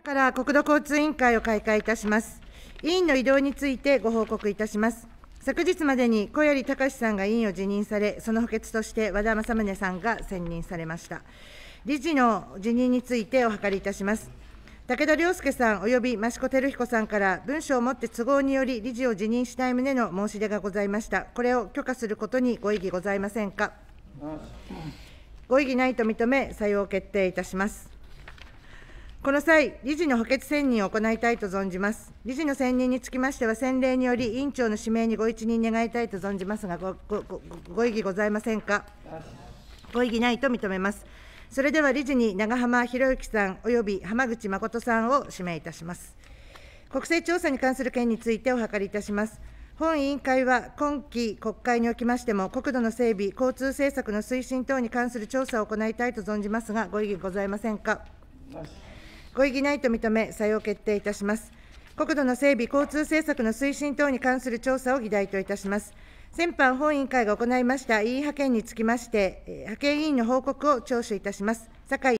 から国土交通委員会を開会いたします。委員の移動についてご報告いたします。昨日までに小槍隆さんが委員を辞任され、その補欠として和田政宗さんが選任されました。理事の辞任についてお諮りいたします。武田良介さん及び益子照彦さんから文書をもって都合により理事を辞任したい旨の申し出がございました。これを許可することにご異議ございませんか。ご異議ないと認め、採用決定いたします。この際、理事の補欠選任を行いたいと存じます。理事の選任につきましては、先例により、委員長の指名にご一任願いたいと存じますが、ごごごご異議ございませんか。ご異議ないと認めます。それでは理事に長浜博之さん及び浜口誠さんを指名いたします。国勢調査に関する件についてお諮りいたします。本委員会は今期国会におきましても、国土の整備、交通政策の推進等に関する調査を行いたいと存じますが、ご異議ございませんか。ご異議ないと認め、採用決定いたします。国土の整備、交通政策の推進等に関する調査を議題といたします。先般、本委員会が行いました委員派遣につきまして、派遣委員の報告を聴取いたします。